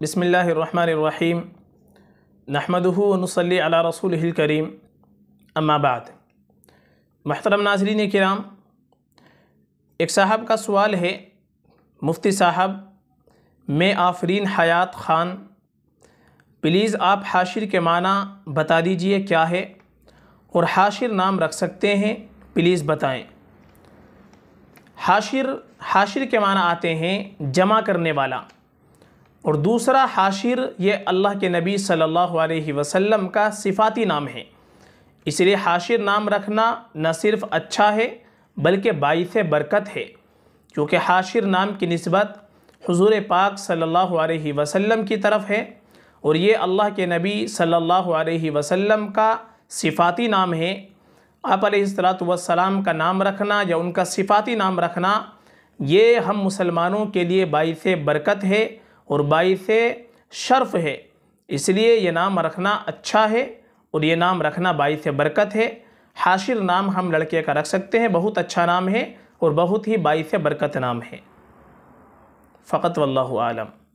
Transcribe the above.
بسم اللہ الرحمن الرحیم نحمده ہُن صلی اللہ رسول الکریم اما بعد محترم ناظرین کرام ایک صاحب کا سوال ہے مفتی صاحب میں آفرین حیات خان پلیز آپ حاشر کے معنی بتا دیجئے کیا ہے اور حاشر نام رکھ سکتے ہیں پلیز بتائیں حاشر حاشر کے معنی آتے ہیں جمع کرنے والا اور دوسرا حاشر یہ اللہ کے نبی صلی اللہ علیہ وسلم کا صفاتی نام ہے اس لیے حاشر نام رکھنا نہ صرف اچھا ہے بلکہ باعث برکت ہے کیونکہ حاشر نام کی نسبت حضور پاک صلی اللہ علیہ وسلم کی طرف ہے اور یہ اللہ کے نبی صلی اللہ علیہ وسلم کا صفاتی نام ہے آپ علیہ السلام کا نام رکھنا یا ان کا صفاتی نام رکھنا یہ ہم مسلمانوں کے لیے باعث برکت ہے اور باعث شرف ہے اس لیے یہ نام رکھنا اچھا ہے اور یہ نام رکھنا باعث برکت ہے حاشر نام ہم لڑکے کا رکھ سکتے ہیں بہت اچھا نام ہے اور بہت ہی باعث برکت نام ہے فقط واللہ عالم